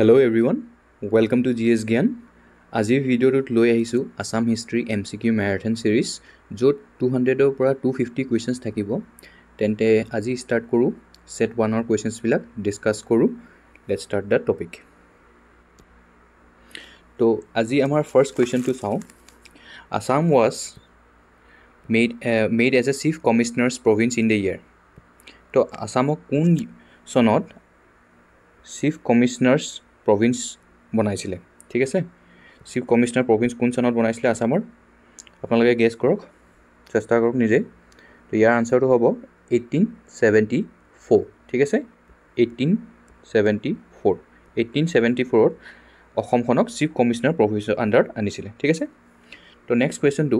Hello' everyone welcome to G S Gyan আজিৰ ভিডিঅ'টোত লৈ আহিছোঁ Assam history M C Q marathon series য'ত টু হাণ্ড্ৰেডৰ পৰা টু ফিফটি কুৱেশ্যনছ থাকিব তেন্তে আজি ষ্টাৰ্ট কৰোঁ ছেট ওৱানৰ কুৱেশ্যনছবিলাক ডিছকাছ কৰোঁ লেট ষ্টাৰ্ট দ্য টপিক তো আজি আমাৰ ফাৰ্ষ্ট কুৱেশ্যনটো চাওঁ Assam was made made as a chief commissioner's province in the year তো আছামক কোন চনত চিফ কমিশ্যনাৰ্ছ প্ৰভিন্স বনাইছিলে ঠিক আছে চিফ কমিশ্যনাৰ প্ৰভিঞ্চ কোন চনত বনাইছিলে আছামৰ আপোনালোকে গেছ কৰক চেষ্টা কৰক নিজে তো ইয়াৰ আনচাৰটো হ'ব এইটিন চেভেণ্টি ফ'ৰ ঠিক আছে eighteen seventy four eighteen seventy ফ'ৰত অসমখনক চিফ কমিশ্যনাৰ প্ৰভিঞ্চৰ আণ্ডাৰত আনিছিলে ঠিক আছে তো নেক্সট কুৱেশ্যনটো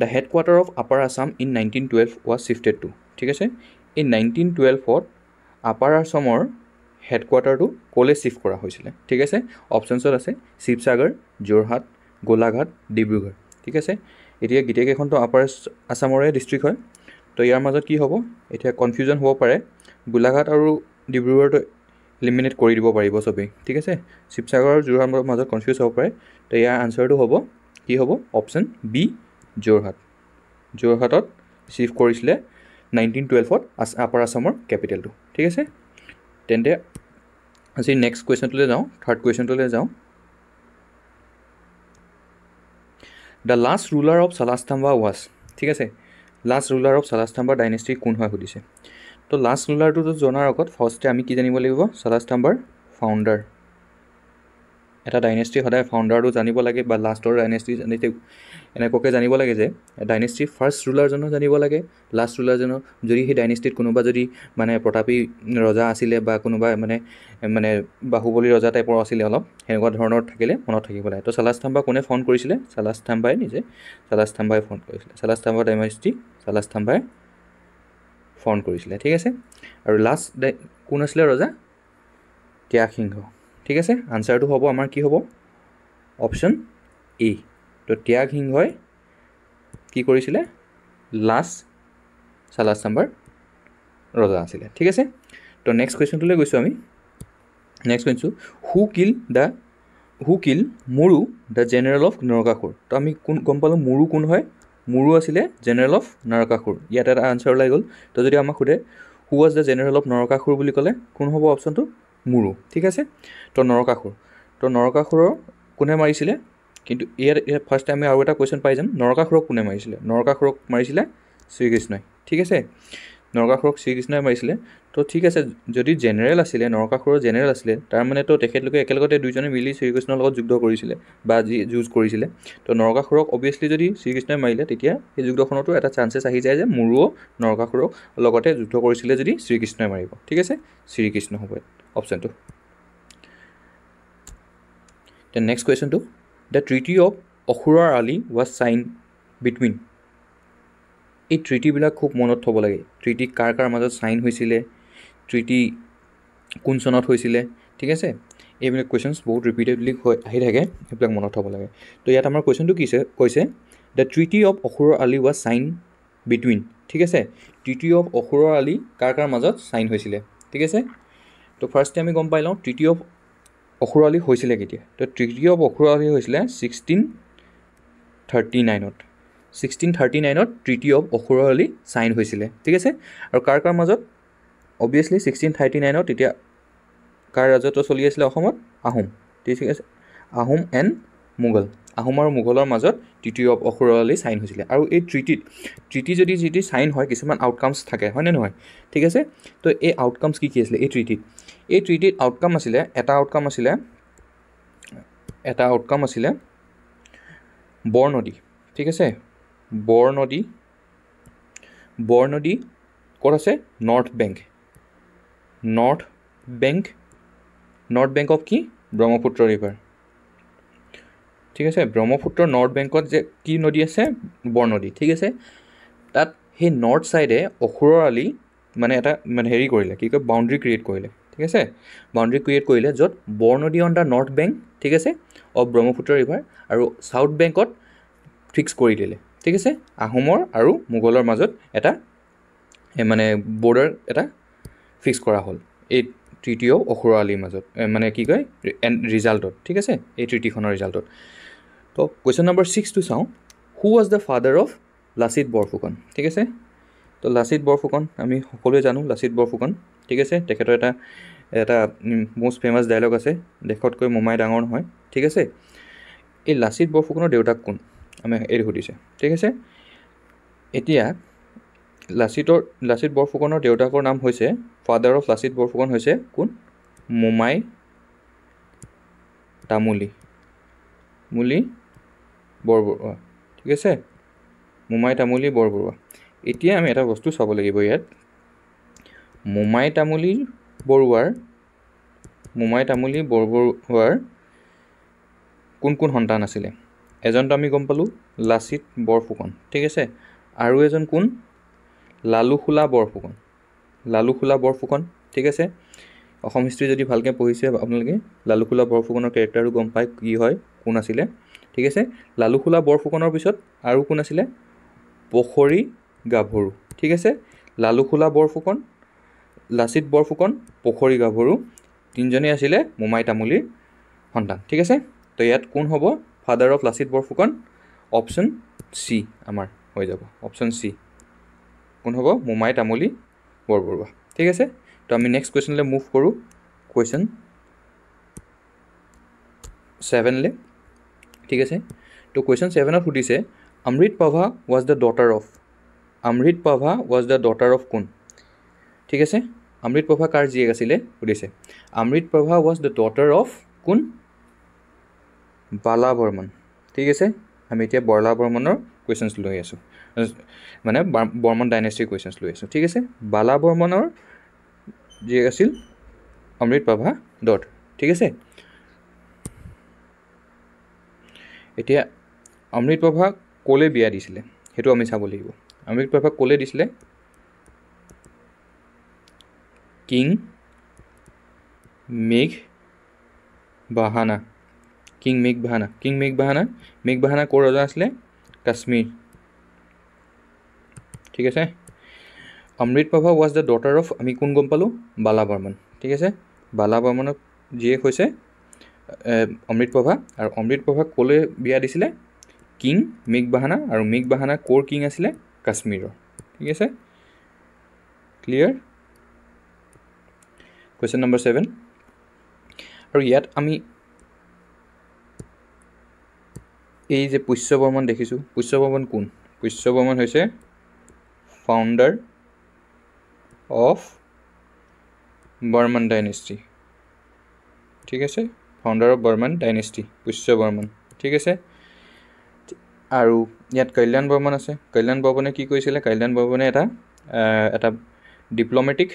the headquarter of upper Assam in nineteen twelve was shifted to ঠিক আছে এই নাইনটিন টুৱেল্ভত আপাৰ আছামৰ হেডকোৱাৰ্টাৰটো ক'লৈ শ্বিফ্ট কৰা হৈছিলে ঠিক আছে অপশ্যনছত আছে শিৱসাগৰ যোৰহাট গোলাঘাট ডিব্ৰুগড় ঠিক আছে এতিয়া গীতেকেইখনতো আপাৰ আছামৰে ডিষ্ট্ৰিক্ট হয় তো ইয়াৰ মাজত কি হ'ব এতিয়া কনফিউজন হ'ব পাৰে গোলাঘাট আৰু ডিব্ৰুগড়টো ইলিমিনেট কৰি দিব পাৰিব চবেই ঠিক আছে শিৱসাগৰ আৰু যোৰহাটৰ মাজত কনফিউজ হ'ব পাৰে তো ইয়াৰ আনচাৰটো হ'ব কি হ'ব অপশ্যন বি যোৰহাট যোৰহাটত ৰিচিভ কৰিছিলে নাইনটিন টুৱেলভত আছ আপাৰ আছামৰ কেপিটেলটো ঠিক আছে তেন্তে আজি নেক্সট কুৱেশ্যনটোলৈ যাওঁ থাৰ্ড কুৱেশ্যনটোলৈ যাওঁ the last ruler of Salastambha was ঠিক আছে last ruler of Salastambha dynasty কোন হয় সুধিছে তো লাষ্ট ৰুলাৰটো জনাৰ আগত ফাৰ্ষ্টে আমি কি জানিব লাগিব চালাস্তাম্বাৰ ফাউণ্ডাৰ এটা ডাইনেষ্টি সদায় ফাউণ্ডাৰটো জানিব লাগে বা লাষ্টৰ ডাইনেষ্টি জানি এনেকুৱাকৈ জানিব লাগে যে ডাইনেষ্টি ফাৰ্ষ্ট ৰুলাৰজনো জানিব লাগে লাষ্ট ৰুলাৰজনো যদি সেই ডাইনেষ্টিত কোনোবা যদি মানে প্ৰতাপী ৰজা আছিলে বা কোনোবা মানে মানে বাহুবলী ৰজা টাইপৰ আছিলে অলপ সেনেকুৱা ধৰণৰ থাকিলে মনত থাকিব লাগে তো চালাস্থাম্বা কোনে ফোন কৰিছিলে চালাস্থাম্বাই নিজে চালাস্থাম্বাই ফোন কৰিছিলে চালাস্থাম্বা ডাইনেষ্টি চালাস্থাম্বাই ফোন কৰিছিলে ঠিক আছে আৰু লাষ্ট কোন আছিলে ৰজা ত্যাগসিংহ ঠিক আছে আনচাৰটো হ'ব আমাৰ কি হ'ব অপশ্যন এ তো ত্যাগ সিংহই কি কৰিছিলে লাষ্ট চালাছ নাম্বাৰ ৰজা আছিলে ঠিক আছে তো নেক্সট কুৱেশ্যনটোলৈ গৈছোঁ আমি next question who kill the who kill Muru the general of Narakasura তো আমি কোন গম পালোঁ মুৰু কোন হয় মুৰু আছিলে জেনেৰেল অফ নৰকাসুৰ ইয়াত এটা আনচাৰ ওলাই গ'ল তো যদি আমাক সোধে who was the general of Narakasura বুলি ক'লে কোন হ'ব অপশ্যনটো মূৰো ঠিক আছে তো নৰকাসুৰ তো নৰকাসুৰৰ কোনে মাৰিছিলে কিন্তু ইয়াত ইয়াত ফাৰ্ষ্ট টাইম আমি আৰু এটা কুৱেশ্যন পাই যাম নৰকাসুৰক কোনে মাৰিছিলে নৰকাসুৰক মাৰিছিলে শ্ৰীকৃষ্ণই ঠিক আছে নৰকাসুৰক শ্ৰীকৃষ্ণই মাৰিছিলে তো ঠিক আছে যদি জেনেৰেল আছিলে নৰকাসুৰৰ জেনেৰেল আছিলে তাৰমানেতো তেখেতলোকে একেলগতে দুইজনে মিলি শ্ৰীকৃষ্ণৰ লগত যুদ্ধ কৰিছিলে বা যি যুঁজ কৰিছিলে তো নৰকাসুৰক অভিয়াছলি যদি শ্ৰীকৃষ্ণই মাৰিলে তেতিয়া সেই যুদ্ধখনতো এটা চান্সেছ আহি যায় যে মোৰো নৰকাসুৰক লগতে যুদ্ধ কৰিছিলে যদি শ্ৰীকৃষ্ণই মাৰিব ঠিক আছে শ্ৰীকৃষ্ণ হ'ব অপশ্যনটো দেন নেক্সট কুৱেশ্যনটো দ্য ট্ৰিটি অফ অসুৰৰ আলি ৱাজ চাইন বিটুইন এই ট্ৰিটিবিলাক খুব মনত থ'ব লাগে ট্ৰিটি কাৰ কাৰ মাজত চাইন হৈছিলে ট্ৰিটি কোন চনত হৈছিলে ঠিক আছে এইবিলাক কুৱেশ্যনছ বহুত ৰিপিটেডলি হৈ আহি থাকে সেইবিলাক মনত থ'ব লাগে তো ইয়াত আমাৰ কুৱেশ্যনটো কি কৈছে দ্য ট্ৰিটি অফ অসুৰৰ আলি ৱাজ চাইন বিটুইন ঠিক আছে ট্ৰিটি অফ অসুৰৰ আলি কাৰ কাৰ মাজত চাইন হৈছিলে ঠিক আছে তো ফাৰ্ষ্টে আমি গম পাই লওঁ তৃতীয় অসুৰালী হৈছিলে কেতিয়া তো তৃতীয় অসুৰালী হৈছিলে ছিক্সটিন থাৰ্টি নাইনত ছিক্সটিন থাৰ্টি নাইনত তৃতীয় অসুৰালী ছাইন হৈছিলে ঠিক আছে আৰু কাৰ কাৰ মাজত অবভিয়াছলি ছিক্সটিন থাৰ্টি নাইনত তেতিয়া কাৰ ৰাজত্ব চলি আছিলে অসমত আহোম ঠিক আছে আহোম এণ্ড মোগল আহোম আৰু মোগলৰ মাজত ট্ৰিটি অফ অসুৰলি ছাইন হৈছিলে আৰু এই ট্ৰিটিত ট্ৰিটি যদি যদি চাইন হয় কিছুমান আউটকামছ থাকে হয়নে নহয় ঠিক আছে তো এই আউটকামছ কি কি আছিলে এই ট্ৰিটিত এই ট্ৰিটিত আউটকাম আছিলে এটা আউটকাম আছিলে এটা আউটকাম আছিলে বৰনদী ঠিক আছে বৰনদী বৰনদী ক'ত আছে north bank north bank north bank of কি ব্ৰহ্মপুত্ৰ ৰিভাৰ ঠিক আছে ব্ৰহ্মপুত্ৰ নৰ্থ বেংকত যে কি নদী আছে বৰনদী ঠিক আছে তাত সেই নৰ্থ ছাইডে অসুৰৰ আলি মানে এটা মানে হেৰি কৰিলে কি কয় বাউণ্ডেৰী ক্ৰিয়েট কৰিলে ঠিক আছে বাউণ্ডেৰী ক্ৰিয়েট কৰিলে য'ত Barnadi on the north bank ঠিক আছে অৱ ব্ৰহ্মপুত্ৰ ৰিভাৰ আৰু চাউথ বেংকত ফিক্স কৰি দিলে ঠিক আছে আহোমৰ আৰু মোগলৰ মাজত এটা মানে বৰ্ডাৰ এটা ফিক্স কৰা হ'ল এই তৃতীয় অসুৰৰ আলিৰ মাজত মানে কি কয় ৰিজাল্টত ঠিক আছে এই তৃতীয়খনৰ ৰিজাল্টত তো কুৱেশ্যন নম্বৰ ছিক্সটো চাওঁ who was the father of Lachit Borphukan ঠিক আছে তো লাচিত বৰফুকন আমি সকলোৱে জানো লাচিত বৰফুকন ঠিক আছে তেখেতৰ এটা এটা মষ্ট ফেমাছ ডায়লগ আছে দেশতকৈ মোমাই ডাঙৰ নহয় ঠিক আছে এই লাচিত বৰফুকনৰ দেউতাক কোন আমি এইটো সুধিছে ঠিক আছে এতিয়া লাচিতৰ লাচিত বৰফুকনৰ দেউতাকৰ নাম হৈছে ফাদাৰ অফ লাচিত বৰফুকন হৈছে কোন মোমাই তামুলী মুলি বৰবৰুৱা ঠিক আছে মোমাই তামুলী বৰবৰুৱা এতিয়া আমি এটা বস্তু চাব লাগিব ইয়াত মোমাই তামুলী বৰুৱাৰ মোমাই তামুলী বৰবৰুৱাৰ কোন কোন সন্তান আছিলে এজনটো আমি গম পালোঁ লাচিত বৰফুকন ঠিক আছে আৰু এজন কোন লালুখোলা বৰফুকন লালুখোলা বৰফুকন ঠিক আছে অসম হিষ্ট্ৰী যদি ভালকৈ পঢ়িছে আপোনালোকে লালুখোলা বৰফুকনৰ কেৰেক্টাৰটো গম পায় কি হয় কোন আছিলে ঠিক আছে লালুকুলা বৰফুকনৰ পিছত আৰু কোন আছিলে পখৰী গাভৰু ঠিক আছে লালুকুলা বৰফুকন লাচিত বৰফুকন পখৰী গাভৰু তিনিজনেই আছিলে মোমাই তামুলীৰ সন্তান ঠিক আছে তো ইয়াত কোন হ'ব father of Lachit Borphukan option C আমাৰ হৈ যাব অপশ্যন চি কোন হ'ব মোমাই তামুলী বৰবৰুৱা ঠিক আছে তো আমি নেক্সট কুৱেশ্যনলৈ মুভ কৰোঁ কুৱেশ্যন ছেভেনলৈ ঠিক আছে তো কুৱেশ্যন ছেভেনত সুধিছে Amrita Prabha was the daughter of Amrita Prabha was the daughter of কোন ঠিক আছে অমৃত প্ৰভা কাৰ জীয়েক আছিলে সুধিছে Amrita Prabha was the daughter of কোন বালা বৰ্মন ঠিক আছে আমি এতিয়া বৰলা বৰ্মনৰ কুৱেশ্যনছ লৈ আছোঁ মানে বৰ্মন ডাইনেষ্টিৰ কুৱেশ্যনছ লৈ আছোঁ ঠিক আছে বালা বৰ্মনৰ জীয়েক আছিল অমৃত প্ৰভা ডট ঠিক আছে এতিয়া অমৃতপ্ৰভা ক'লে বিয়া দিছিলে সেইটো আমি চাব লাগিব অমৃতপ্ৰভা ক'লে দিছিলে কিং মেঘ বাহানা কিং মেঘ বাহানা কিং মেঘ বাহানা মেঘ বাহানা ক'ৰ ৰজা আছিলে কাশ্মীৰ ঠিক আছে Amritaprabha was the daughter of আমি কোন গম পালোঁ বালা বৰ্মন ঠিক আছে বালা বৰ্মনক যিয়ে হৈছে অমৃত প্ৰভা আৰু অমৃত প্ৰভাক ক'লৈ বিয়া দিছিলে কিং মিগ বাহানা আৰু মিগ বাহানা ক'ৰ কিং আছিলে কাশ্মীৰৰ ঠিক আছে ক্লিয়াৰ কুৱেশ্যন নম্বৰ ছেভেন আৰু ইয়াত আমি এই যে পুষ্যবৰ্মন দেখিছোঁ পুষ্যবৰ্মন কোন পুষ্যবৰ্মন হৈছে ফাউণ্ডাৰ অফ বৰ্মন ডাইনেষ্টি ঠিক আছে founder of Varman dynasty Pushya Varman ঠিক আছে আৰু ইয়াত কল্যাণ বৰ্মন আছে কল্যাণ বৰ্মনে কি কৈছিলে কল্যাণ বৰ্মনে এটা এটা ডিপ্ল'মেটিক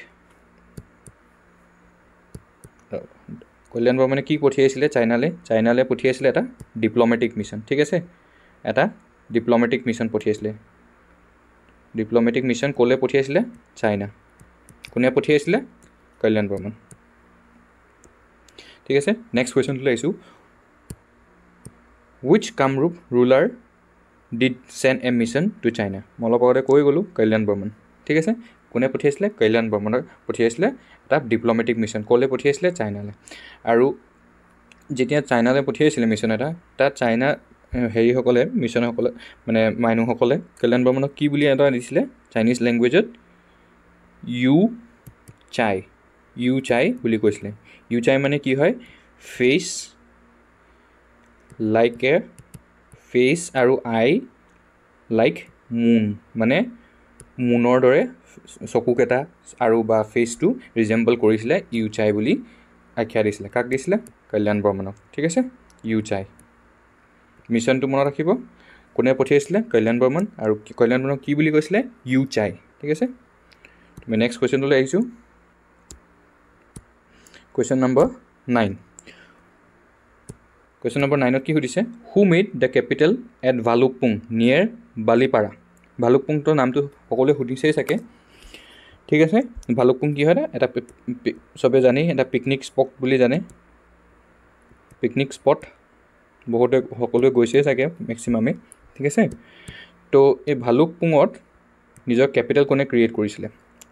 কল্যাণ বৰ্মনে কি পঠিয়াইছিলে চাইনালৈ চাইনালৈ পঠিয়াইছিলে এটা ডিপ্ল'মেটিক মিছন ঠিক আছে এটা ডিপ্ল'মেটিক মিছন পঠিয়াইছিলে ডিপ্ল'মেটিক মিছন ক'লৈ পঠিয়াইছিলে চাইনা কোনে পঠিয়াইছিলে কল্যাণ বৰ্মন ঠিক আছে নেক্সট কুৱেশ্যনটোলৈ আহিছোঁ which Kamarupa ruler did send a mission to China মই অলপ আগতে কৈ গ'লোঁ কল্যাণ বৰ্মন ঠিক আছে কোনে পঠিয়াইছিলে কল্যাণ বৰ্মনক পঠিয়াইছিলে এটা ডিপ্ল'মেটিক মিছন ক'লৈ পঠিয়াইছিলে চাইনালৈ আৰু যেতিয়া চাইনালৈ পঠিয়াইছিলে মিছন এটা তাত চাইনা হেৰিসকলে মিছনসকলে মানে মাইনুসকলে কল্যাণ বৰ্মনক কি বুলি এটা দিছিলে চাইনিজ লেংগুৱেজত ইউ চাই ইউ চাই বুলি কৈছিলে ইউ চাই মানে কি হয় ফেচ লাইক এ ফেচ আৰু আই লাইক মুন মানে মুনৰ দৰে চকুকেইটা আৰু বা ফেচটো ৰিজেম্বল কৰিছিলে ইউ চাই বুলি আখ্যা দিছিলে কাক দিছিলে কল্যাণ বৰ্মনক ঠিক আছে ইউ চাই মিছনটো মনত ৰাখিব কোনে পঠিয়াইছিলে কল্যাণ বৰ্মন আৰু কল্যাণ বৰ্মনক কি বুলি কৈছিলে ইউ চাই ঠিক আছে তুমি নেক্সট কুৱেশ্যনটোলৈ আহিছোঁ question number nine question number নাইনত কি সুধিছে who made the capital at Bhalukpung near Balipara ভালুকপুংটো নামটো সকলোৱে সুধিছেই চাগে ঠিক আছে ভালুকপুং কি হয় এটা চবেই জানেই এটা পিকনিক স্পট বুলি জানে পিকনিক স্পট বহুতে সকলোৱে গৈছেই চাগে মেক্সিমামে ঠিক আছে তো এই ভালুকপুঙত নিজৰ কেপিটেল কোনে ক্ৰিয়েট কৰিছিলে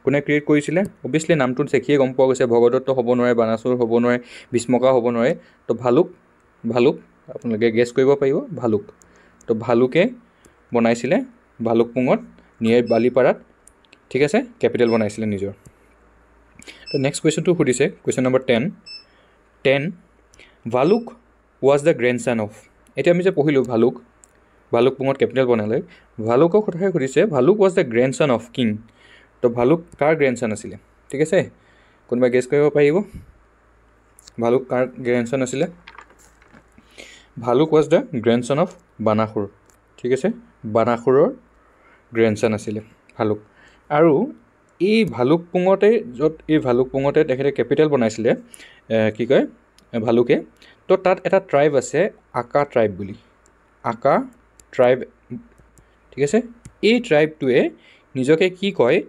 কোনে ক্ৰিয়েট কৰিছিলে অভিয়াছলি নামটোত দেখিয়ে গম পোৱা গৈছে ভগদত্ত হ'ব নোৱাৰে বানাচুৰ হ'ব নোৱাৰে বিস্মকা হ'ব নোৱাৰে তো ভালুক ভালুক আপোনালোকে গেছ কৰিব পাৰিব ভালুক তো ভালুকে বনাইছিলে ভালুকপুঙত নিয়েৰ বালিপাৰাত ঠিক আছে কেপিটেল বনাইছিলে নিজৰ তো নেক্সট কুৱেশ্যনটো সুধিছে question number ten ten Bhaluka was the grandson of এতিয়া আমি যে পঢ়িলোঁ ভালুক ভালুকপুঙত কেপিটেল বনালে ভালুকৰ কথাই সুধিছে Bhaluka was the grandson of king তো ভালুক কাৰ গ্ৰেণ্ডচন আছিলে ঠিক আছে কোনোবাই গেছ কৰিব পাৰিব ভালুক কাৰ গ্ৰেণ্ডচন আছিলে Bhaluka was the grandson of Banasura ঠিক আছে বানাসুৰৰ গ্ৰেণ্ডচন আছিলে ভালুক আৰু এই ভালুকপুঙতে য'ত এই ভালুকপুঙতে তেখেতে কেপিটেল বনাইছিলে কি কয় ভালুকে তো তাত এটা ট্ৰাইব আছে আকা ট্ৰাইব বুলি আকা ট্ৰাইব ঠিক আছে এই ট্ৰাইবটোৱে নিজকে কি কয়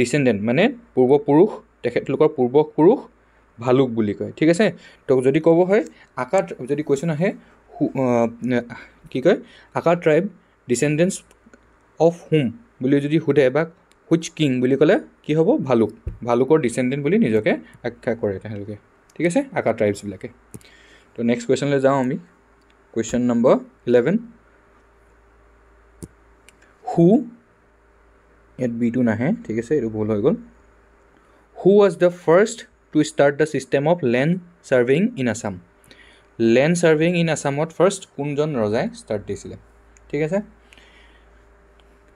ডিচেণ্ডেণ্ট মানে পূৰ্বপুৰুষ তেখেতলোকৰ পূৰ্বপুৰুষ ভালুক বুলি কয় ঠিক আছে তো যদি ক'ব হয় আকা যদি কুৱেশ্যন আহে কি কয় আকা ট্ৰাইব ডিচেণ্ডেণ্টছ অফ হোম বুলি যদি সোধে বা হুইচ কিং বুলি ক'লে কি হ'ব ভালুক ভালুকৰ ডিচেণ্ডেণ্ট বুলি নিজকে আখ্যা কৰে তেওঁলোকে ঠিক আছে আকা ট্ৰাইবছবিলাকে তো নেক্সট কুৱেশ্যনলৈ যাওঁ আমি কুৱেশ্যন নম্বৰ ইলেভেন হু ইয়াত বিটো নাহে ঠিক আছে এইটো ভুল হৈ গ'ল who was the first to start the system of land surveying in Assam land surveying in আছামত ফাৰ্ষ্ট কোনজন ৰজাই ষ্টাৰ্ট দিছিলে ঠিক আছে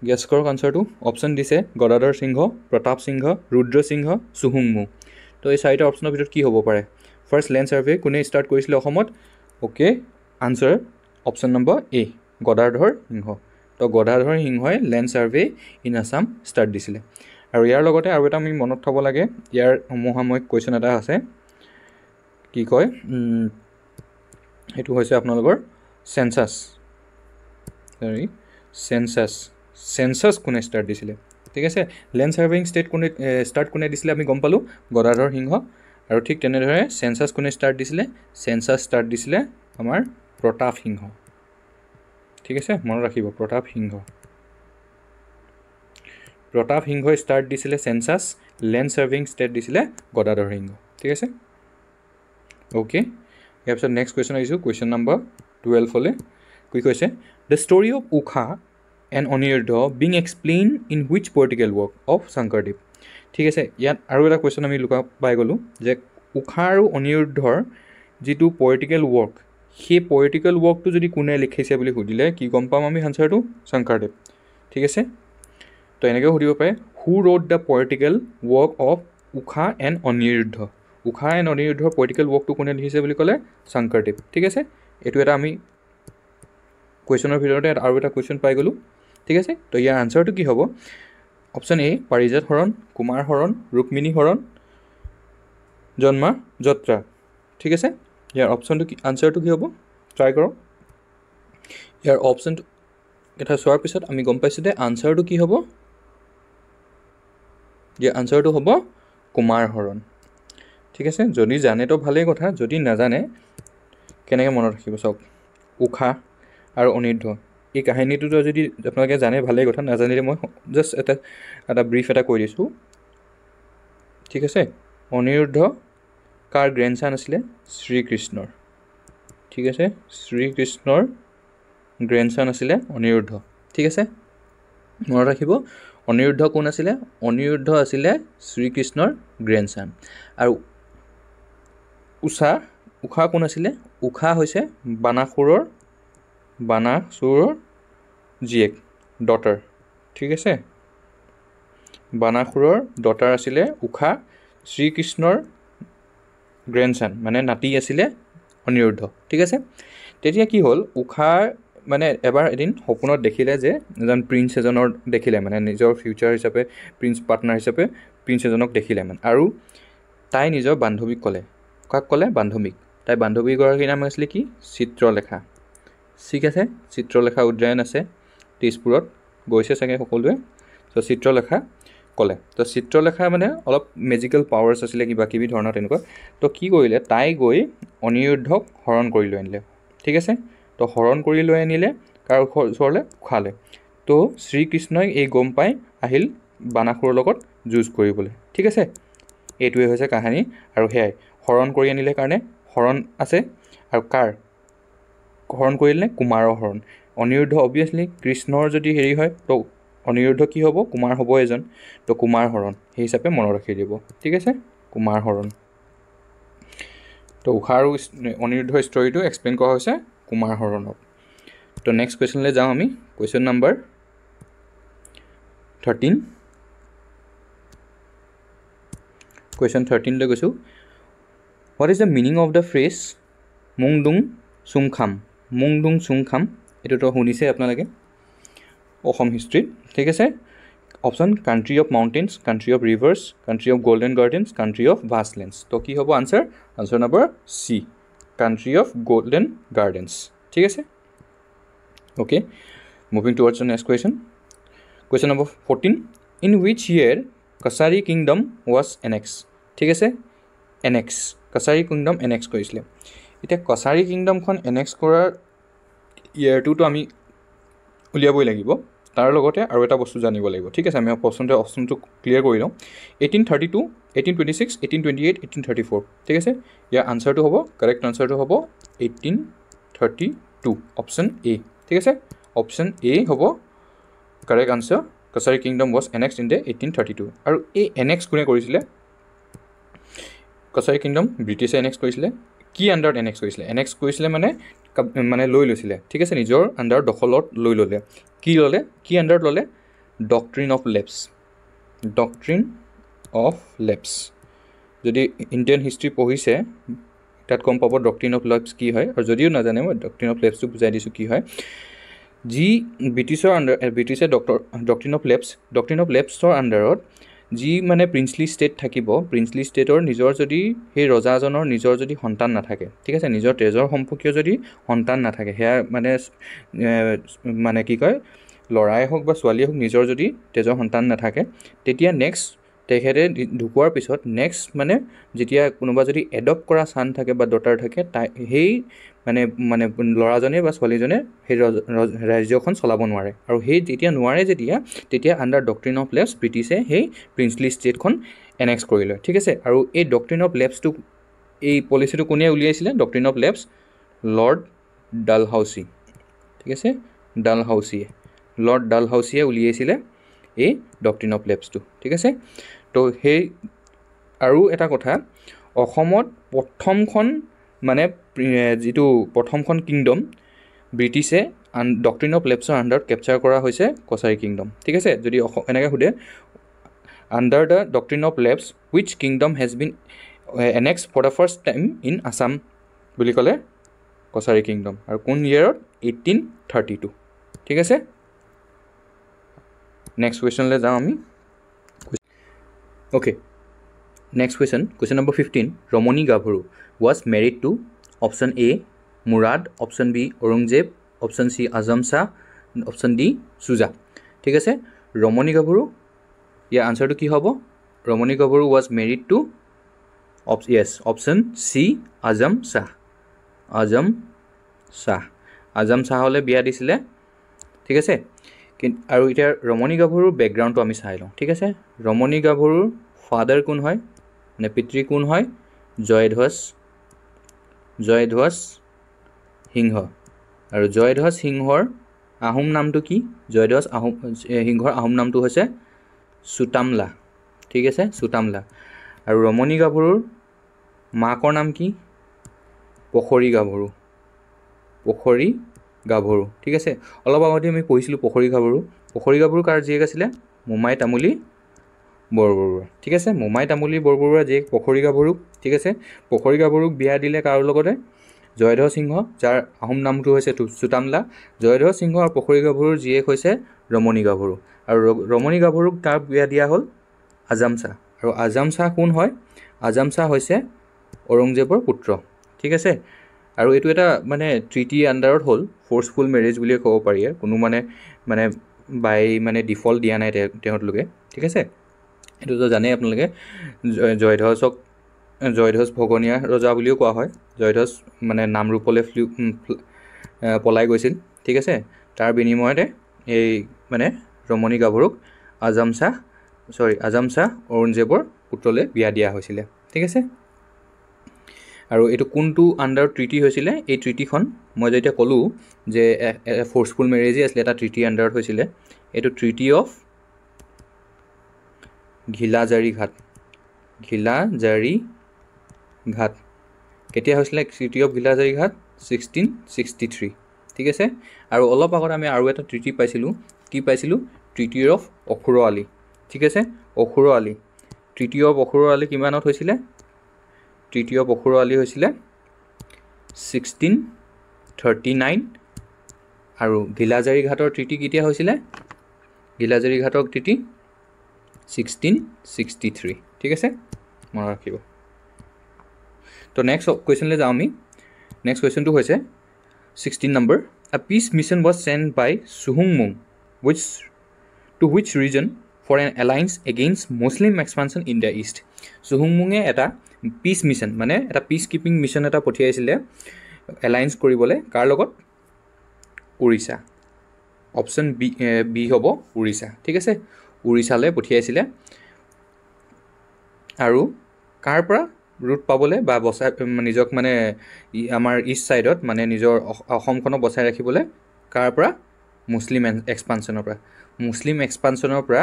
গেছকৰ আনচাৰটো অপশ্যন দিছে গদাধৰ সিংহ প্ৰতাপ সিংহ ৰুদ্ৰ সিংহ চুহুংমু তো এই চাৰিটা অপশ্যনৰ ভিতৰত কি হ'ব পাৰে ফাৰ্ষ্ট লেণ্ড ছাৰ্ভে কোনে ষ্টাৰ্ট কৰিছিলে অসমত okay answer option number A Gadadhar Singha তো গদাধৰ সিংহই land survey in Assam start দিছিলে আৰু ইয়াৰ লগতে আৰু এটা আমি মনত থ'ব লাগে ইয়াৰ সমসাময়িক কুৱেশ্যন এটা আছে কি কয় সেইটো হৈছে আপোনালোকৰ চেঞ্চাছ চৰি চেঞ্চাছ চেঞ্চাছ কোনে ষ্টাৰ্ট দিছিলে ঠিক আছে লেণ্ড ছাৰ্ভেইং ষ্টেট কোনে ষ্টাৰ্ট কোনে দিছিলে আমি গম পালোঁ গদাধৰ সিংহ আৰু ঠিক তেনেদৰে চেঞ্চাছ কোনে ষ্টাৰ্ট দিছিলে চেঞ্চাছ ষ্টাৰ্ট দিছিলে আমাৰ প্ৰতাপ সিংহ ঠিক আছে মনত ৰাখিব প্ৰতাপ সিংহ প্ৰতাপ সিংহই ষ্টাৰ্ট দিছিলে চেঞ্চাছ লেণ্ড ছাৰ্ভিং ষ্টেট দিছিলে গদাধৰ সিংহ ঠিক আছে অ'কে ইয়াৰ পিছত নেক্সট কুৱেশ্যন আহিছোঁ কুৱেশ্যন নম্বৰ টুৱেলভলৈ কি কৈছে the story of Usha and Aniruddha being explain in which political work of Sankardev ঠিক আছে ইয়াত আৰু এটা কুৱেশ্যন আমি লুকা পাই গ'লোঁ যে উষা আৰু অনিৰুদ্ধৰ যিটো পলিটিকেল ৱৰ্ক সেই পয়েটিকেল ৱৰ্কটো যদি কোনে লিখিছে বুলি সুধিলে কি গম পাম আমি আনচাৰটো শংকৰদেৱ ঠিক আছে তো এনেকৈ সুধিব পাৰে who wrote the poetical work of Usha and Aniruddha Usha and অনিৰুদ্ধৰ পয়েটিকেল ৱৰ্কটো কোনে লিখিছে বুলি ক'লে শংকৰদেৱ ঠিক আছে এইটো এটা আমি কুৱেশ্যনৰ ভিতৰতে আৰু এটা কুৱেশ্যন পাই গ'লোঁ ঠিক আছে তো ইয়াৰ আনচাৰটো কি হ'ব অপশ্যন এ পাৰিজাত হৰণ কুমাৰ হৰণ ৰুক্মিণী হৰণ জন্মা যত্ৰা ঠিক আছে ইয়াৰ অপশ্যনটো কি আনচাৰটো কি হ'ব ট্ৰাই কৰক ইয়াৰ অপশ্যনটো কথা চোৱাৰ পিছত আমি গম পাইছোঁ যে আনচাৰটো কি হ'ব ইয়াৰ আনচাৰটো হ'ব কুমাৰ হৰণ ঠিক আছে যদি জানেতো ভালেই কথা যদি নাজানে কেনেকৈ মনত ৰাখিব চাওক উষা আৰু অনিৰ্ধ এই কাহিনীটো যদি আপোনালোকে জানে ভালেই কথা নাজানিলে মই জাষ্ট এটা এটা ব্ৰিফ এটা কৈ দিছোঁ ঠিক আছে অনিৰুদ্ধ কাৰ গ্ৰেণ্ডচান আছিলে শ্ৰীকৃষ্ণৰ ঠিক আছে শ্ৰীকৃষ্ণৰ গ্ৰেণ্ডচান আছিলে অনিৰুদ্ধ ঠিক আছে মনত ৰাখিব অনিৰুদ্ধ কোন আছিলে অনিৰুদ্ধ আছিলে শ্ৰীকৃষ্ণৰ গ্ৰেণ্ডচান আৰু উষা উষা কোন আছিলে উষা হৈছে বানাসুৰৰ বানাসুৰৰ জীয়েক ডটাৰ ঠিক আছে বানাসুৰৰ ডটাৰ আছিলে উষা শ্ৰীকৃষ্ণৰ গ্ৰেণ্ডচান মানে নাতি আছিলে অনিৰুদ্ধ ঠিক আছে তেতিয়া কি হ'ল উষাৰ মানে এবাৰ এদিন সপোনত দেখিলে যে এজন প্ৰিন্স এজনৰ দেখিলে মানে নিজৰ ফিউচাৰ হিচাপে প্ৰিন্স পাৰ্টনাৰ হিচাপে প্ৰিন্স এজনক দেখিলে মানে আৰু তাই নিজৰ বান্ধৱীক ক'লে কাক ক'লে বান্ধৱীক তাইৰ বান্ধৱীগৰাকীৰ নাম আছিলে কি চিত্ৰলেখা ঠিক আছে চিত্ৰলেখা উদ্যান আছে তেজপুৰত গৈছে চাগে সকলোৱে চ' চিত্ৰলেখা ক'লে তো চিত্ৰলেখাৰ মানে অলপ মেজিকেল পাৱাৰ্ছ আছিলে কিবা কিবি ধৰণৰ তেনেকুৱা তো কি কৰিলে তাই গৈ অনিৰুদ্ধক হৰণ কৰি লৈ আনিলে ঠিক আছে তো শৰণ কৰি লৈ আনিলে কাৰো ওচৰলৈ খোৱালে তো শ্ৰীকৃষ্ণই এই গম পাই আহিল বানাসুৰৰ লগত যুঁজ কৰিবলৈ ঠিক আছে এইটোৱেই হৈছে কাহিনী আৰু সেয়াই শৰণ কৰি আনিলে কাৰণে শৰণ আছে আৰু কাৰ হৰণ কৰিলে কুমাৰৰ শৰণ অনিৰুদ্ধ অভিয়াছলি কৃষ্ণৰ যদি হেৰি হয় তো অনিৰুদ্ধ কি হ'ব কুমাৰ হ'ব এজন তো কুমাৰ হৰণ সেই হিচাপে মনত ৰাখি দিব ঠিক আছে কুমাৰ হৰণ তো উষা আৰু অনিৰুদ্ধৰ ষ্টৰিটো এক্সপ্লেইন কৰা হৈছে কুমাৰ হৰণক তো নেক্সট কুৱেশ্যনলৈ যাওঁ আমি কুৱেশ্যন নাম্বাৰ থাৰ্টিন কুৱেশ্যন থাৰ্টিনলৈ গৈছোঁ what is the meaning of the phrase Mung Dun Sun Kham Mung Dun Sun খাম এইটোতো শুনিছে আপোনালোকে অসম হিষ্ট্ৰীত ঠিক আছে option country of mountains country of rivers country of golden gardens country of vast lands ত' কি হ'ব answer answer number C country of golden gardens ঠিক আছে okay moving towards the next question question number fourteen in which year Kachari kingdom was annex ঠিক আছে annex Kachari kingdom annex কৰিছিলে এতিয়া Kachari কিংডমখন annex কৰাৰ ইয়েৰটোতো আমি উলিয়াবই লাগিব তাৰ লগতে আৰু এটা বস্তু জানিব লাগিব ঠিক আছে আমি প্ৰশ্নটো অপশ্যনটো ক্লিয়াৰ কৰি লওঁ eighteen thirty two eighteen twenty six eighteen twenty eight eighteen thirty four ঠিক আছে ইয়াৰ আনচাৰটো হ'ব কাৰেক্ট আনচাৰটো হ'ব eighteen thirty two option A ঠিক আছে অপশ্যন এ হ'ব correct answer Kachari kingdom was annex in the eighteen thirty two আৰু এই এনেক্স কোনে কৰিছিলে কছাৰী কিংডম ব্ৰিটিছে এনেক্স কৰিছিলে কি আণ্ডাৰত এনেক্স কৰিছিলে এনেক্স কৰিছিলে মানে মানে লৈ লৈছিলে ঠিক আছে নিজৰ আণ্ডাৰত দখলত লৈ ল'লে কি ল'লে কি আণ্ডাৰত ল'লে doctrine of lapse doctrine of lapse যদি ইণ্ডিয়ান হিষ্ট্ৰী পঢ়িছে তাত গম পাব ডক্ট্ৰিন অফ লেপছ কি হয় আৰু যদিও নাজানে মই ডক্ট্ৰিন অফ লেপছটো বুজাই দিছোঁ কি হয় যি ব্ৰিটিছৰ আণ্ডাৰ ব্ৰিটিছে doctor doctrine of lapse doctrine of লেপছৰ আণ্ডাৰত যি মানে প্ৰিন্সলি ষ্টেট থাকিব প্ৰিন্সলি ষ্টেটৰ নিজৰ যদি সেই ৰজাজনৰ নিজৰ যদি সন্তান নাথাকে ঠিক আছে নিজৰ তেজৰ সম্পৰ্কীয় যদি সন্তান নাথাকে সেয়া মানে মানে কি কয় ল'ৰাই হওক বা ছোৱালীয়ে হওক নিজৰ যদি তেজৰ সন্তান নাথাকে তেতিয়া নেক্সট তেখেতে ঢুকোৱাৰ পিছত নেক্সট মানে যেতিয়া কোনোবা যদি এডপ্ট কৰা চান থাকে বা ড'টাৰ থাকে তাই সেই মানে মানে ল'ৰাজনে বা ছোৱালীজনে সেই ৰাজ্যখন চলাব নোৱাৰে আৰু সেই যেতিয়া নোৱাৰে যেতিয়া তেতিয়া আণ্ডাৰ ডক্ট্ৰিন অফ লেপছ ব্ৰিটিছে সেই প্ৰিন্সলি ষ্টেটখন এনেক্স কৰি লয় ঠিক আছে আৰু এই ডক্ট্ৰিন অফ লেপছটো এই পলিচিটো কোনে উলিয়াইছিলে doctrine of lapse Lord Dalhousie ঠিক আছে ডাল হাউচিয়ে লৰ্ড ডাল হাউচিয়ে উলিয়াইছিলে এই ডক্ট্ৰিন অফ লেপছটো ঠিক আছে তো সেই আৰু এটা কথা অসমত প্ৰথমখন মানে যিটো প্ৰথমখন কিংডম ব্ৰিটিছে আন ডক্ট্ৰিন অফ লেপছৰ আণ্ডাৰত কেপচাৰ কৰা হৈছে কছাৰী কিংডম ঠিক আছে যদি অস এনেকৈ সোধে under the doctrine of lapse which kingdom has been annex for the first time in Assam বুলি ক'লে কছাৰী কিংডম আৰু কোন ইয়েৰত এইটিন থাৰ্টি টু ঠিক আছে নেক্সট কুৱেশ্যনলৈ যাওঁ আমি okay next question question number fifteen Ramani Gabharu was married to option A Murad option B Aurangzeb option C Azam Shah option D Shuja ঠিক আছে ৰমণী গাভৰু ইয়াৰ আনচাৰটো কি হ'ব ৰমণী গাভৰু ৱাজ মেৰিড টু অপ yes option C Azam Shah Azam Shah Azam শ্বাহলৈ বিয়া দিছিলে ঠিক আছে কিন্তু আৰু এতিয়া ৰমণী গাভৰুৰ বেকগ্ৰাউণ্ডটো আমি চাই লওঁ ঠিক আছে ৰমণী গাভৰুৰ ফাদাৰ কোন হয় নে পিতৃ কোন হয় জয়ধ্বজ জয়ধ্বজ সিংহ আৰু জয়ধ্বজ সিংহৰ আহোম নামটো কি জয়ধ্বজ আহোম সিংহৰ আহোম নামটো হৈছে চুতামলা ঠিক আছে চুতামলা আৰু ৰমণী গাভৰুৰ মাকৰ নাম কি পখৰী গাভৰু পখৰী গাভৰু ঠিক আছে অলপ আগতে আমি পঢ়িছিলোঁ পখৰী গাভৰু পখৰী গাভৰু কাৰ জীয়েক আছিলে মোমাই তামুলী বৰবৰুৱা ঠিক আছে মোমাই তামুলী বৰবৰুৱা যিয়ে পখৰী গাভৰুক ঠিক আছে পখৰী গাভৰুক বিয়া দিলে কাৰো লগতে জয়ধৰ সিংহ যাৰ আহোম নামটো হৈছে চুতামলা জয়ধৰ সিংহ আৰু পখৰী গাভৰুৰ জীয়েক হৈছে ৰমণী গাভৰু আৰু ৰমণী গাভৰুক তাৰ বিয়া দিয়া হ'ল আজাম শ্বাহ আৰু আজাম শ্বাহ কোন হয় আজাম শ্বাহ হৈছে ঔৰংজেবৰ পুত্ৰ ঠিক আছে আৰু এইটো এটা মানে ট্ৰিটি আণ্ডাৰত হ'ল ফ'ৰ্চফুল মেৰেজ বুলিয়ে ক'ব পাৰি কোনো মানে মানে বাই মানে ডিফল্ট দিয়া নাই তেওঁলোকে ঠিক আছে এইটোতো জানেই আপোনালোকে জয়ধ্বজক জয়ধ্বজ ভগনীয়া ৰজা বুলিও কোৱা হয় জয়ধ্বজ মানে নামৰূপলৈ ফ্লি পলাই গৈছিল ঠিক আছে তাৰ বিনিময়তে এই মানে ৰমণী গাভৰুক আজম শ্বাহ চৰি আজাম শ্বাহ ঔৰংজেবৰ পুত্ৰলৈ বিয়া দিয়া হৈছিলে ঠিক আছে আৰু এইটো কোনটো আণ্ডাৰ ট্ৰিটি হৈছিলে এই ট্ৰিটিখন মই যেতিয়া ক'লোঁ যে ফ'ৰ্চফুল মেৰেজেই আছিলে এটা ট্ৰিটি আণ্ডাৰত হৈছিলে এইটো ট্ৰিটি অফ ঘিলাজাৰী ঘাট ঘিলাজাৰী ঘাট কেতিয়া হৈছিলে চিটি অফ ঘিলাজাৰী ঘাট ছিক্সটিন ছিক্সটি থ্ৰী ঠিক আছে আৰু অলপ আগত আমি আৰু এটা ট্ৰিটি পাইছিলোঁ কি পাইছিলোঁ ট্ৰিটি অফ অসুৰ আলি ঠিক আছে অসুৰ আলি ট্ৰিটি অফ অসুৰ আলি কিমানত হৈছিলে ট্ৰিটি অফ অসুৰ আলি হৈছিলে ছিক্সটিন থাৰ্টি নাইন আৰু ঘিলাজাৰী ঘাটৰ ট্ৰিটি কেতিয়া হৈছিলে ঘিলাজাৰী ঘাটৰ ট্ৰিটি ছিক্সটিন ছিক্সটি থ্ৰী ঠিক আছে মনত ৰাখিব তো নেক্সট কুৱেশ্যনলৈ যাওঁ আমি নেক্সট কুৱেশ্যনটো হৈছে sixteen number a peace mission was send by চুহুংমুং which to which reason for an alliance against Muslim expansion in the east চুহুংমুঙে এটা পিচ মিছন মানে এটা পিচ কিপিং মিছন এটা পঠিয়াইছিলে এলায়েন্স কৰিবলৈ কাৰ লগত উৰিষ্যা অপশ্যন বি বি হ'ব উৰিষ্যা ঠিক আছে উৰিষ্যালৈ পঠিয়াইছিলে আৰু কাৰ পৰা ৰুট পাবলৈ বা বচাই নিজক মানে আমাৰ ইষ্ট ছাইডত মানে নিজৰ অসমখনক বচাই ৰাখিবলৈ কাৰ পৰা মুছলিম এক্সপানশ্যনৰ পৰা মুছলিম এক্সপানশ্যনৰ পৰা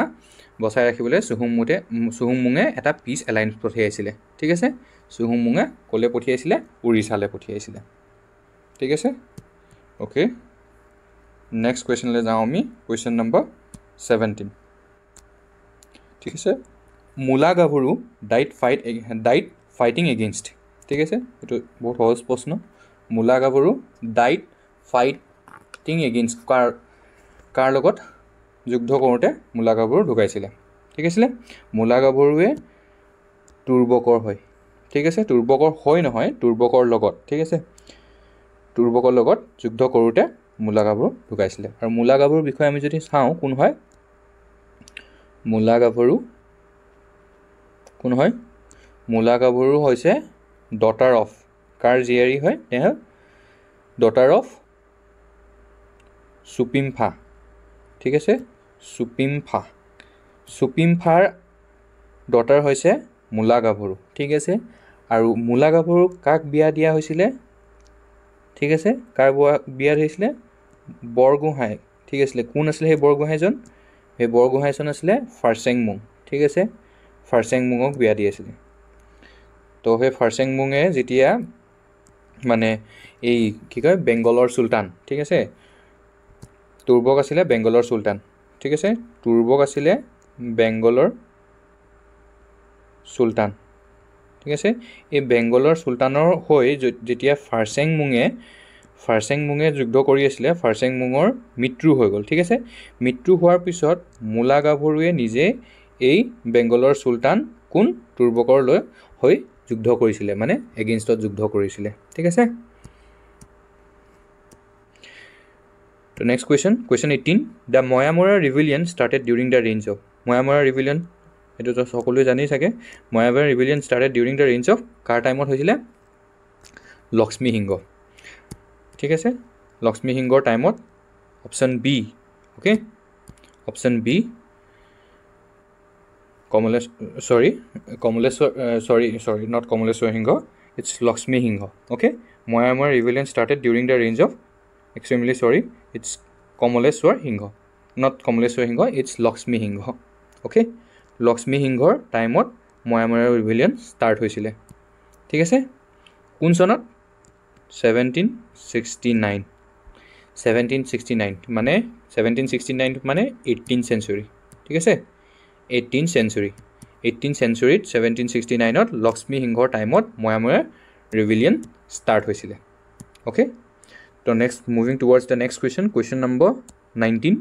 বচাই ৰাখিবলৈ চুহুমুঠে চুহুমুঙে এটা পিচ এলাইন্স পঠিয়াইছিলে ঠিক আছে চুহুমুঙে ক'লৈ পঠিয়াইছিলে উৰিষ্যালৈ পঠিয়াইছিলে ঠিক আছে অ'কে নেক্সট কুৱেশ্যনলৈ যাওঁ আমি কুৱেশ্যন নম্বৰ ছেভেণ্টিন ঠিক আছে Mula Gabharu died fight died fighting against ঠিক আছে এইটো বহুত সহজ প্ৰশ্ন Mula Gabharu died fighting against কাৰ কাৰ লগত যুদ্ধ কৰোঁতে মূলা গাভৰু ঢুকাইছিলে ঠিক আছিলে মূলা গাভৰুৱে তুৰ্বকৰ হয় ঠিক আছে তুৰ্বকৰ হয় নহয় তুৰ্বকৰ লগত ঠিক আছে তুৰ্বকৰ লগত যুদ্ধ কৰোঁতে মূলা গাভৰু ঢুকাইছিলে আৰু মূলা গাভৰুৰ বিষয়ে আমি যদি চাওঁ কোন হয় মূলা গাভৰু কোন হয় মূলা গাভৰু হৈছে ডটাৰ অফ কাৰ জীয়াৰী হয় তেহ ডটাৰ অফ চুপিমফা ঠিক আছে চুপিমফা চুপিমফাৰ ডটাৰ হৈছে মূলা গাভৰু ঠিক আছে আৰু মূলা গাভৰু কাক বিয়া দিয়া হৈছিলে ঠিক আছে কাৰ বিয়া বিয়া হৈছিলে বৰগোহাঁই ঠিক আছিলে কোন আছিলে সেই বৰগোহাঁইজন সেই বৰগোহাঁইচন আছিলে ফাৰ্চেংমুং ঠিক আছে ফাৰ্চেংমুঙক বিয়া দি আছিলে তো সেই ফাৰ্চেংমুঙে যেতিয়া মানে এই কি কয় বেংগলৰ চুলতান ঠিক আছে তুৰ্বক আছিলে বেংগলৰ চুলতান ঠিক আছে তুৰ্বক আছিলে বেংগলৰ চুলতান ঠিক আছে এই বেংগলৰ চুলতানৰ হৈ যেতিয়া ফাৰ্চেংমুঙে ফাৰ্চেং মুঙে যুদ্ধ কৰি আছিলে ফাৰ্চেং মুঙৰ মৃত্যু হৈ গ'ল ঠিক আছে মৃত্যু হোৱাৰ পিছত মূলা গাভৰুৱে নিজে এই বেংগলৰ চুলতান কোন তুৰ্বকৰ লৈ হৈ যুদ্ধ কৰিছিলে মানে এগেইনষ্টত যুদ্ধ কৰিছিলে ঠিক আছে তো next question question eighteen the Moamoria rebellion started during the ৰেঞ্জ অফ ময়ামৰা ৰিভিলিয়ন এইটোতো সকলোৱে জানেই চাগে Moamoria rebellion started during the ৰেঞ্জ অফ কাৰ টাইমত হৈছিলে লক্ষ্মী সিংহ ঠিক আছে লক্ষ্মী সিংহৰ টাইমত option B okay option B কমলে sorry Kamaleswar sorry sorry not Kamaleswar Singha it's Lakshmi Singha okay মই আই মই ষ্টাৰ্টেড ডিউৰিং দ্য ৰেঞ্জ of extremely sorry it's Kamaleswar Singha not Kamaleswar Singha it's Lakshmi Singha okay Lakshmi সিংহৰ টাইমত মই আমাৰ ৰিভিলিয়ন ষ্টাৰ্ট হৈছিলে ঠিক আছে কোন চনত seventeen sixty nine seventeen sixty nine মানে ছেভেণ্টিন ছিক্সটি নাইন মানে এইটিন চেঞ্চুৰী ঠিক আছে এইটিন চেঞ্চুৰী এইটিন চেঞ্চুৰীত ছেভেণ্টিন ছিক্সটি নাইনত লক্ষ্মী সিংহৰ টাইমত মৈয়া মৈয়া ৰিভিলিয়ন ষ্টাৰ্ট হৈছিলে অ'কে তো next moving towards the next question question number nineteen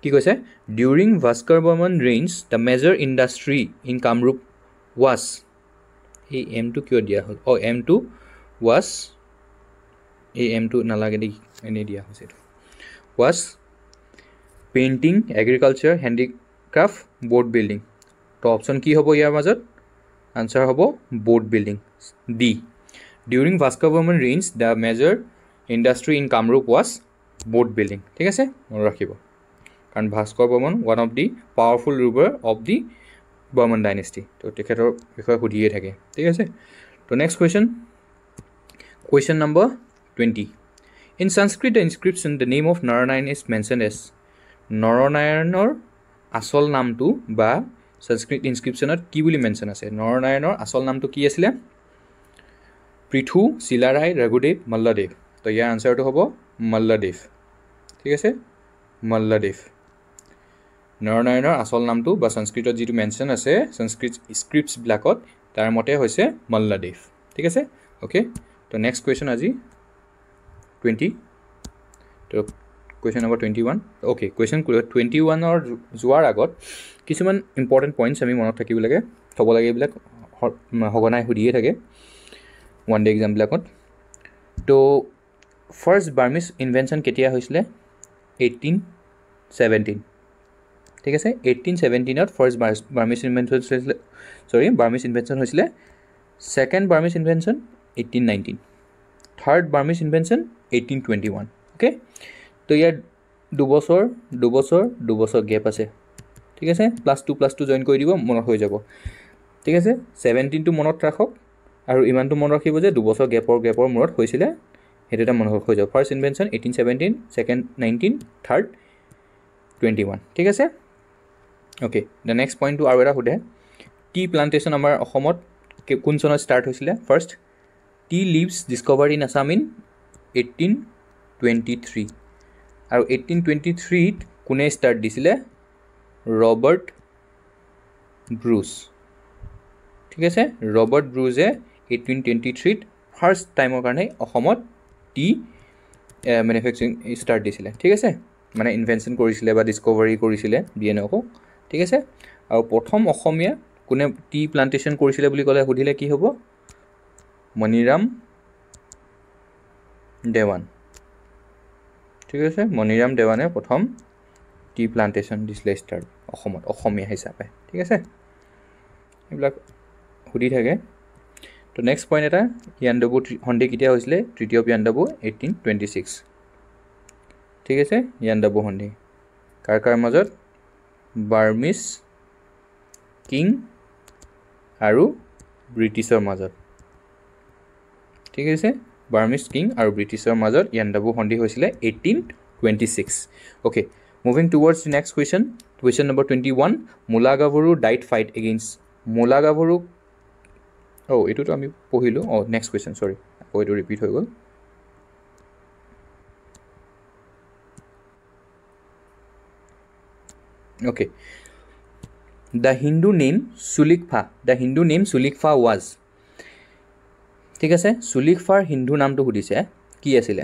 কি কৈছে ডিউৰিং ভাস্কৰ বৰ্মন ৰেইঞ্জ the major industry in Kamarupa was এই এমটো কিয় দিয়া হ'ল অ' এমটো ৱাছ এই এমটো নালাগে দেই এনেই দিয়া হৈছে এইটো was painting agriculture handicraft boat building তো অপশ্যন কি হ'ব ইয়াৰ মাজত আনচাৰ হ'ব বৰ্ড বিল্ডিং ডি ডিউৰিং ভাস্কৰ বৰ্মন ৰেঞ্জ the major industry in Kamarupa was boat building ঠিক আছে মনত ৰাখিব কাৰণ Bhaskar Varman one of the powerful ৰুবাৰ অফ দি বৰ্মন ডাইনেষ্টি তো তেখেতৰ বিষয়ে সুধিয়ে থাকে ঠিক আছে তো next question Question number 20. In Sanskrit inscription, the name of Narayan is mentioned as Narayan or Asol Namtu ba Sanskrit inscription or Kibuli mentioned as Narayan or Asol Namtu Kiyasile Prithu, Silarai, Ragudev, Malladev. The answer to Hobo Malladev. Tigase Malladev. Narayan or Asol Namtu ba Sanskrit or Jitu mentioned as Sanskrit scripts blackout Taramote Hose Malladev. Tigase? Okay. তো next question আজি twenty তো question number twenty one okay question twenty ওৱানৰ যোৱাৰ আগত কিছুমান important points আমি মনত থাকিব লাগে থ'ব লাগে এইবিলাক সঘনাই সুধিয়ে থাকে ওৱান ডে এক্সামবিলাকত তো ফাৰ্ষ্ট বাৰ্মিজ ইনভেনশ্যন কেতিয়া হৈছিলে এইটিন ছেভেণ্টিন ঠিক আছে এইটিন ছেভেণ্টিনত ফাৰ্ষ্ট বাৰ্মিজ ইনভেনশ্যন হৈছিলে চৰি বাৰ্মিজ ইনভেনশ্যন হৈছিলে second Burmese invasion eighteen nineteen third Burmese invasion eighteen twenty one okay তো ইয়াত দুবছৰ দুবছৰ দুবছৰ গেপ আছে ঠিক আছে plus two plus two join কৰি দিব মনত হৈ যাব ঠিক আছে ছেভেণ্টিনটো মনত ৰাখক আৰু ইমানটো মনত ৰাখিব যে দুবছৰ গেপৰ গেপৰ মূৰত হৈছিলে সেইটো এটা মনত হৈ যাব first invasion eighteen seventeen second nineteen third twenty one ঠিক আছে অ'কে দ্য নেক্সট পইণ্টটো আৰু এটা সোধে টি প্লানটেশ্যন আমাৰ অসমত কোন চনত ষ্টাৰ্ট হৈছিলে first tea leaves discover in Assam in eighteen twenty three আৰু এইটিন টুৱেণ্টি থ্ৰীত কোনে ষ্টাৰ্ট দিছিলে ৰবাৰ্ট ব্ৰুজ ঠিক আছে ৰবাৰ্ট ব্ৰুজে এইটিন টুৱেণ্টি থ্ৰীত ফাৰ্ষ্ট টাইমৰ কাৰণে অসমত টি মেনুফেকচাৰিং ষ্টাৰ্ট দিছিলে ঠিক আছে মানে ইনভেনশ্যন কৰিছিলে বা ডিস্কভাৰী কৰিছিলে ডি এন অ'কো ঠিক আছে আৰু প্ৰথম অসমীয়া কোনে টি প্লানেশ্যন কৰিছিলে বুলি ক'লে সুধিলে কি হ'ব মণিৰাম দেৱান ঠিক আছে মণিৰাম দেৱানে প্ৰথম টি প্লানেশ্যন দিছিলে ষ্টাৰ্ট অসমত অসমীয়া হিচাপে ঠিক আছে এইবিলাক সুধি থাকে তো নেক্সট পইণ্ট এটা পিয়াণ্ডবু সন্ধি কেতিয়া হৈছিলে তৃতীয় পিয়াণ্ডবু এইটিন টুৱেণ্টি ছিক্স ঠিক আছে ইয়াণ্ডবু সন্ধি কাৰ কাৰ মাজত বাৰ্মিছ কিং আৰু ব্ৰিটিছৰ মাজত ঠিক আছে বাৰ্মিজ কিং আৰু ব্ৰিটিছৰ মাজত ইয়াণ্ডাবু সন্ধি হৈছিলে eighteen twenty six okay moving towards the next question question number twenty one Mula Gabharu died fight against Mula Gabharu অ' এইটোতো আমি পঢ়িলোঁ অ' নেক্সট কুৱেশ্যন চৰি আকৌ এইটো ৰিপিট হৈ গ'ল okay the Hindu name Sulikphaa the Hindu name Sulikphaa was ঠিক আছে চুলিক হিন্দু নামটো সুধিছে কি আছিলে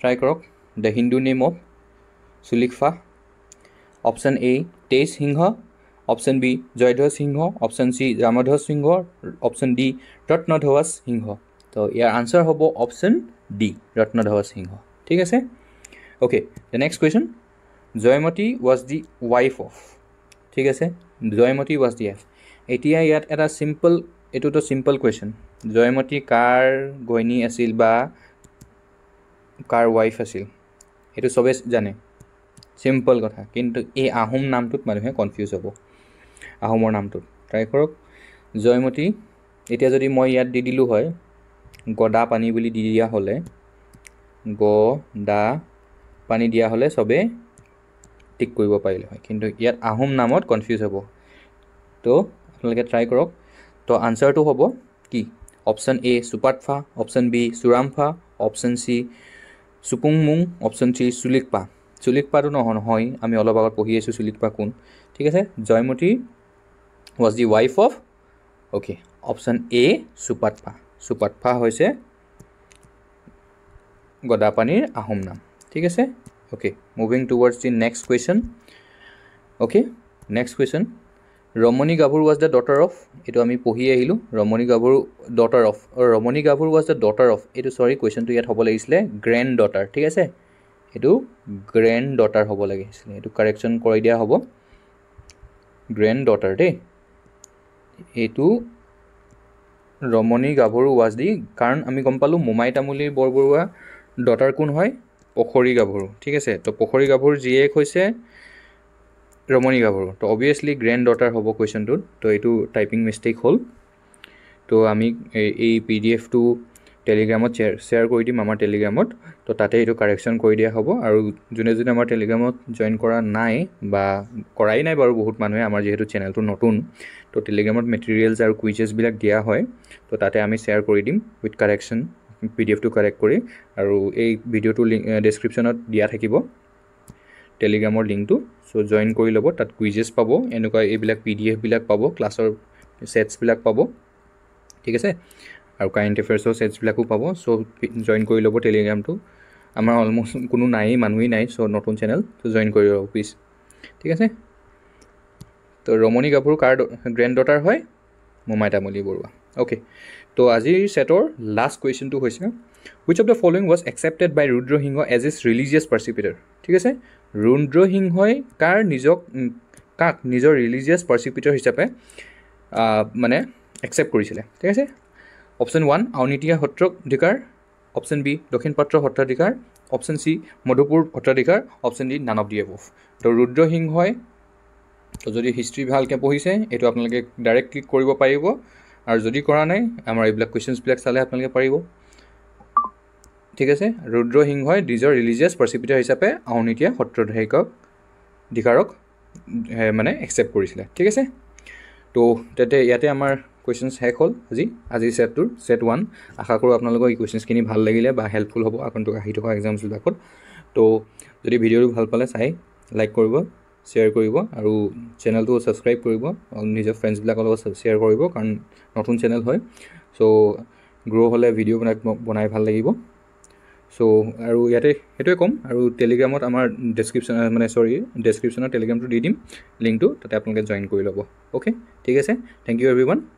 ট্ৰাই কৰক the Hindu name of Sulikphaa option A Tej Singha option B Jayadhwaj Singha option C Ramdhwaj Singha option D Ratnadhwaj Singha তো ইয়াৰ আনচাৰ হ'ব অপশ্যন ডি ৰত্নধ্বজ সিংহ ঠিক আছে okay the next question Joymoti was the wife of ঠিক আছে জয়মতী ৱাজ দি এফ এতিয়া ইয়াত এটা চিম্পল এইটোতো চিম্পল কুৱেশ্যন জয়মতী কাৰ ঘৈনী আছিল বা কাৰ ৱাইফ আছিল সেইটো চবেই জানে চিম্পল কথা কিন্তু এই আহোম নামটোত মানুহে কনফিউজ হ'ব আহোমৰ নামটোত ট্ৰাই কৰক জয়মতী এতিয়া যদি মই ইয়াত দি দিলোঁ হয় গদা পানী বুলি দি দিয়া হ'লে গ দা পানী দিয়া হ'লে চবেই টিক কৰিব পাৰিলে হয় কিন্তু ইয়াত আহোম নামত কনফিউজ হ'ব তো আপোনালোকে ট্ৰাই কৰক তো আনচাৰটো হ'ব কি option A Supatphaa option B Suramphaa option C Suhungmung option C Sulikphaa চুলিকপাটো নহয় নহয় আমি অলপ আগত পঢ়ি আছোঁ চুলিকপা কোন ঠিক আছে Joymoti was the wife of okay option A Supatphaa Supatphaa হৈছে গদাপানীৰ আহোম নাম ঠিক আছে okay moving towards the next question okay next question Ramani Gabharu was the daughter of এইটো আমি পঢ়ি আহিলোঁ ৰমণি গাভৰু daughter of ৰমণি Gabharu was the daughter of এইটো চৰি কুৱেশ্যনটো ইয়াত হ'ব লাগিছিলে গ্ৰেণ্ড ডটাৰ ঠিক আছে এইটো গ্ৰেণ্ড ডটাৰ হ'ব লাগিছিলে এইটো কাৰেকশ্যন কৰি দিয়া হ'ব গ্ৰেণ্ড ডটাৰ দেই এইটো ৰমণি গাভৰু ৱাজ দি কাৰণ আমি গম পালোঁ মোমাই তামুলী বৰবৰুৱা ডটাৰ কোন হয় পখৰী গাভৰু ঠিক আছে তো পখৰী গাভৰু জীয়েক হৈছে ৰমণী গাভৰু ত' অভিয়াছলি গ্ৰেণ্ড ডটাৰ হ'ব কুৱেশ্যনটোত ত' এইটো টাইপিং মিষ্টেক হ'ল তো আমি এই পি ডি এফটো টেলিগ্ৰামত শ্বেয়াৰ শ্বেয়াৰ কৰি দিম আমাৰ টেলিগ্ৰামত তো তাতে এইটো কাৰেকশ্যন কৰি দিয়া হ'ব আৰু যোনে যোনে আমাৰ টেলিগ্ৰামত জইন কৰা নাই বা কৰাই নাই বাৰু বহুত মানুহে আমাৰ যিহেতু চেনেলটো নতুন ত' টেলিগ্ৰামত মেটেৰিয়েলছ আৰু কুইজেছবিলাক দিয়া হয় ত' তাতে আমি শ্বেয়াৰ কৰি দিম উইথ কাৰেকশ্যন পি ডি এফটো কাৰেক্ট কৰি আৰু এই ভিডিঅ'টো লিংক ডেছক্ৰিপশ্যনত দিয়া থাকিব টেলিগ্ৰামৰ লিংকটো চ' জইন কৰি ল'ব তাত কুইজেছ পাব এনেকুৱা এইবিলাক পি ডি এফবিলাক পাব ক্লাছৰ ছেটছবিলাক পাব ঠিক আছে আৰু কাৰেণ্ট এফেয়াৰ্ছৰ ছেটছবিলাকো পাব চ' জইন কৰি ল'ব টেলিগ্ৰামটো আমাৰ অলমষ্ট কোনো নাই মানুহেই নাই চ' নতুন চেনেল চ' জইন কৰি ল'ব প্লিজ ঠিক আছে তো ৰমণী গাভৰু কাৰ গ্ৰেণ্ড ডটাৰ হয় মোমাই তামলী বৰুৱা অ'কে তো আজিৰ ছেটৰ লাষ্ট কুৱেশ্যনটো হৈছে which of the following was accepted by Rudra Singha as his religious preceptor ঠিক আছে ৰুদ্ৰসিংহই কাৰ নিজক কাক নিজৰ ৰিলিজিয়াছ পাৰ্চিকিউটৰ হিচাপে মানে একচেপ্ট কৰিছিলে ঠিক আছে অপশ্যন ওৱান আউনীতিয়া সত্ৰাধিকাৰ অপশ্যন বি দক্ষিণ পাত্ৰ সত্ৰাধিকাৰ অপশ্যন চি মধুপুৰ সত্ৰাধিকাৰ option D none of the above ত' ৰুদ্ৰসিংহই ত' যদি হিষ্ট্ৰী ভালকৈ পঢ়িছে এইটো আপোনালোকে ডাইৰেক্ট ক্লিক কৰিব পাৰিব আৰু যদি কৰা নাই আমাৰ এইবিলাক কুৱেশ্যনছবিলাক চালে আপোনালোকে পাৰিব ঠিক আছে ৰুদ্ৰসিংহই নিজৰ ৰিলিজিয়াছ প্ৰচিপিটাৰ হিচাপে আউনীতীয়া সত্ৰধাৰিকক ধিকাৰক মানে একচেপ্ট কৰিছিলে ঠিক আছে তো তাতে ইয়াতে আমাৰ কুৱেশ্যনছ শেষ হ'ল আজি আজিৰ ছেটটোৰ ছেট ওৱান আশা কৰোঁ আপোনালোকৰ এই কুৱেশ্যনছখিনি ভাল লাগিলে বা হেল্পফুল হ'ব আপোনালোক আহি থকা এক্সামছবিলাকত তো যদি ভিডিঅ'টো ভাল পালে চাই লাইক কৰিব শ্বেয়াৰ কৰিব আৰু চেনেলটো ছাবস্ক্ৰাইব কৰিব নিজৰ ফ্ৰেণ্ডছবিলাকৰ লগত শ্বেয়াৰ কৰিব কাৰণ নতুন চেনেল হয় চ' গ্ৰ' হ'লে ভিডিঅ' বনাই বনাই ভাল লাগিব চ' আৰু ইয়াতে সেইটোৱে ক'ম আৰু টেলিগ্ৰামত আমাৰ ডেছক্ৰিপশ্যন মানে চৰি ডেছক্ৰিপশ্যনত টেলিগ্ৰামটো দি দিম লিংকটো তাতে আপোনালোকে জইন কৰি ল'ব অ'কে ঠিক আছে থেংক ইউ এভৰি ওৱান